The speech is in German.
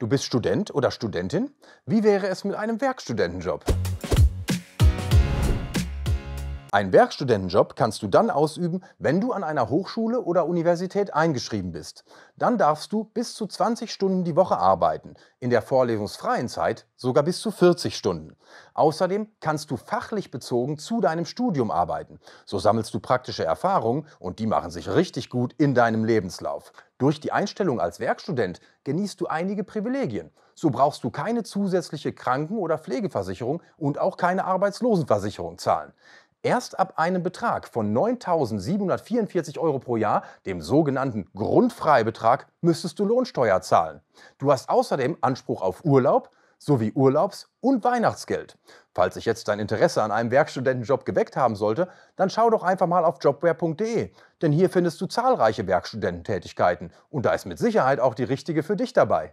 Du bist Student oder Studentin? Wie wäre es mit einem Werkstudentenjob? Ein Werkstudentenjob kannst du dann ausüben, wenn du an einer Hochschule oder Universität eingeschrieben bist. Dann darfst du bis zu 20 Stunden die Woche arbeiten, in der vorlesungsfreien Zeit sogar bis zu 40 Stunden. Außerdem kannst du fachlich bezogen zu deinem Studium arbeiten. So sammelst du praktische Erfahrungen und die machen sich richtig gut in deinem Lebenslauf. Durch die Einstellung als Werkstudent genießt du einige Privilegien. So brauchst du keine zusätzliche Kranken- oder Pflegeversicherung und auch keine Arbeitslosenversicherung zahlen erst ab einem Betrag von 9.744 Euro pro Jahr, dem sogenannten Grundfreibetrag, müsstest du Lohnsteuer zahlen. Du hast außerdem Anspruch auf Urlaub sowie Urlaubs- und Weihnachtsgeld. Falls sich jetzt dein Interesse an einem Werkstudentenjob geweckt haben sollte, dann schau doch einfach mal auf jobware.de, denn hier findest du zahlreiche Werkstudententätigkeiten und da ist mit Sicherheit auch die richtige für dich dabei.